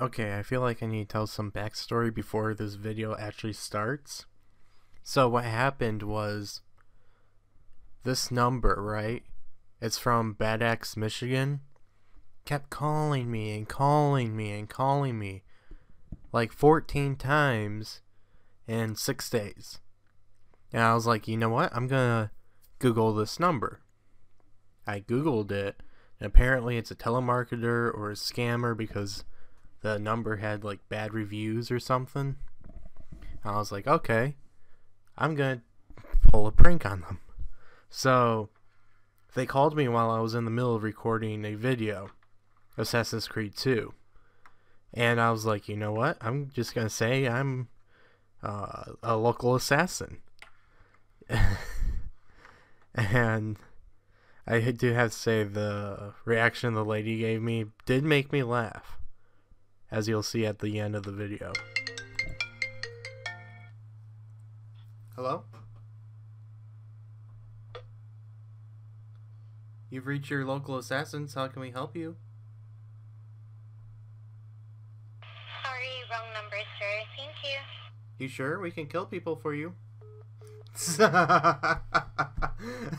Okay, I feel like I need to tell some backstory before this video actually starts. So what happened was this number, right? It's from Bad Axe, Michigan. Kept calling me and calling me and calling me like 14 times in 6 days. And I was like, you know what? I'm going to Google this number. I Googled it, and apparently it's a telemarketer or a scammer because the number had like bad reviews or something. And I was like, okay, I'm gonna pull a prank on them. So they called me while I was in the middle of recording a video, Assassin's Creed 2. And I was like, you know what? I'm just gonna say I'm uh, a local assassin. and I do have to say the reaction the lady gave me did make me laugh as you'll see at the end of the video. Hello? You've reached your local assassins. How can we help you? Sorry, wrong number, sir. Thank you. You sure? We can kill people for you.